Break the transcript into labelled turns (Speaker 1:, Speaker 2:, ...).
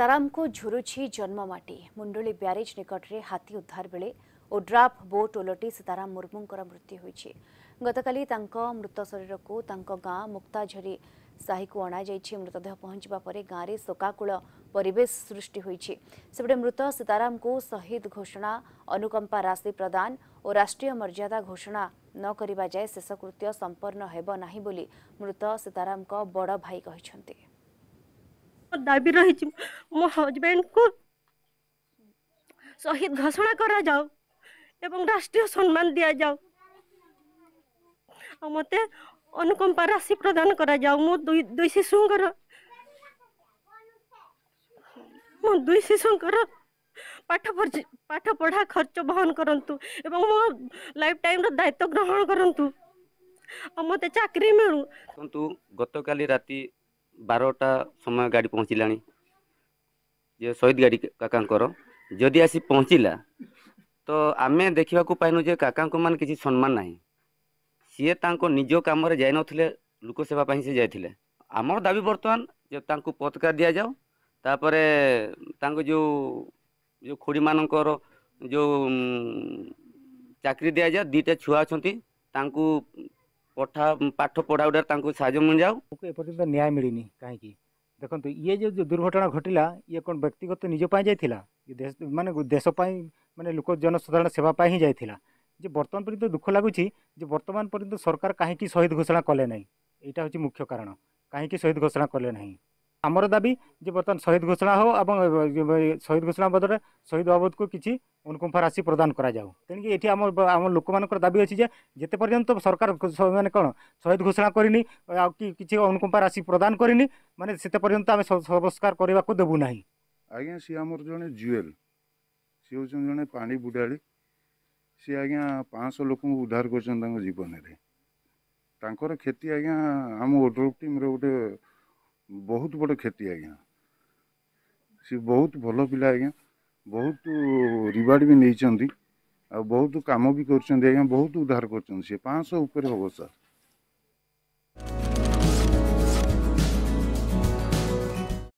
Speaker 1: તરામકો ઝુરુછી જન્મ માટે મુંડોળી બ્યારેજ નિકટરે હાથી ઉદ્ધાર બેળે ઓડ્રાફ બોટ ઓલଟି ସୀତାରାମ ମୁର୍ମୁଙ୍କର ମୃତ୍ୟୁ ହୋଇଛି ଗତକାଲି ତାଙ୍କ ମୃତ ଶରୀରକୁ ତାଙ୍କ ଗାଁ ମୁକ୍ତାଝରି ସାହିକୁ ଅଣାଯାଇଛି ମୃତଦେହ ପହଞ୍ଚିବା ପରେ ଗାଁରେ ଶୋକାକୁଳ ପରିବେଶ ସୃଷ୍ଟି ହୋଇଛି ସେପଟେ ମୃତ ସୀତାରାମଙ୍କୁ ଶହୀଦ ଘୋଷଣା ଅନୁକମ୍ପା ରାଶି ପ୍ରଦାନ ଓ ରାଷ୍ଟ୍ରୀୟ ମର୍ଯ୍ୟାଦା ଘୋଷଣା ନ କରିବା ଯାଏ ଶେଷକୃତ୍ୟ ସମ୍ପନ୍ନ ହେବ ନାହିଁ ବୋଲି ମୃତ ସୀତାରାମଙ୍କ ବଡ଼ ଭାଇ କହିଛନ୍ତି দাবি রয়েছে মো ହଜବେଣ୍ଡକୁ শহীদ ঘোষণা করা যাও
Speaker 2: এবং রাষ্ট্রীয় সম্মান দিয়া যাও মতে অনুকম্পা রাশি প্রদান করা যাও মো দুই শিশুঙ্কর মো দুই শিশুঙ্কর পাঠ পাঠ পড়া খরচ বহন করন্তু এবং মো লাইফ টাইমর দায়িত্ব গ্রহণ করন্তু মতে চাকরি মিলু
Speaker 3: গতকাল রাতে ବାରଟା ସମୟ ଗାଡ଼ି ପହଞ୍ଚିଲାଣି ଯେ ଶହୀଦ ଗାଡ଼ି କାକାଙ୍କର ଯଦି ଆସି ପହଞ୍ଚିଲା ତ ଆମେ ଦେଖିବାକୁ ପାଇନୁ ଯେ କାକାଙ୍କୁ ମାନେ କିଛି ସମ୍ମାନ ନାହିଁ ସିଏ ତାଙ୍କ ନିଜ କାମରେ ଯାଇନଥିଲେ ଲୋକସେବା ପାଇଁ ସେ ଯାଇଥିଲେ ଆମର ଦାବି ବର୍ତ୍ତମାନ ଯେ ତାଙ୍କୁ ପତାକା ଦିଆଯାଉ ତାପରେ ତାଙ୍କ ଯେଉଁ ଯେଉଁ ଖୁଡ଼ିମାନଙ୍କର ଯେଉଁ ଚାକିରି ଦିଆଯାଉ ଦୁଇଟା ଛୁଆ ଅଛନ୍ତି ତାଙ୍କୁ पठा पाठ पढ़ा गुटे
Speaker 4: न्याय मिलनी कहीं देखते ये जो जो दुर्घटना घटला ये कौन व्यक्तिगत निजपाई जाता मान देश मानने लोक जनसाधारण सेवाई ही जाता जो बर्तमान पर्यटन दुख लगुच बर्तमान पर्यटन सरकार कहीं शहीद घोषणा कलेना यहाँ हूँ मुख्य कारण कहीं शहीद घोषणा कलेना ଆମର ଦାବି ଯେ ବର୍ତ୍ତମାନ ଶହୀଦ ଘୋଷଣା ହେଉ ଏବଂ ଶହୀଦ ଘୋଷଣା ବଦଳରେ ଶହୀଦ ବାବଦକୁ କିଛି ଅନୁକମ୍ପା ରାଶି ପ୍ରଦାନ କରାଯାଉ ତେଣିକି ଏଠି ଆମ ଆମ ଲୋକମାନଙ୍କର ଦାବି ଅଛି ଯେ ଯେତେ ପର୍ଯ୍ୟନ୍ତ ସରକାର ମାନେ କ'ଣ ଶହୀଦ ଘୋଷଣା କରିନି ଆଉ କି କିଛି ଅନୁକମ୍ପା ରାଶି ପ୍ରଦାନ କରିନି ମାନେ ସେତେ ପର୍ଯ୍ୟନ୍ତ ଆମେ ସଂସ୍କାର କରିବାକୁ ଦେବୁ ନାହିଁ
Speaker 5: ଆଜ୍ଞା ସିଏ ଆମର ଜଣେ ଜୁଏଲ୍ ସିଏ ହେଉଛନ୍ତି ଜଣେ ପାଣି ବୁଡ଼ାଳି ସିଏ ଆଜ୍ଞା ପାଞ୍ଚଶହ ଲୋକଙ୍କୁ ଉଦ୍ଧାର କରିଛନ୍ତି ତାଙ୍କ ଜୀବନରେ ତାଙ୍କର କ୍ଷତି ଆଜ୍ଞା ଆମ ଓଡ୍ରୋପ୍ ଟିମ୍ର ଗୋଟେ बहुत बड़ क्षति आज्ञा सी बहुत भल पा आज्ञा बहुत रिवार्ड भी नहीं बहुत कम भी कर बहुत उधार कर पाँच सौ ऊपर हम सर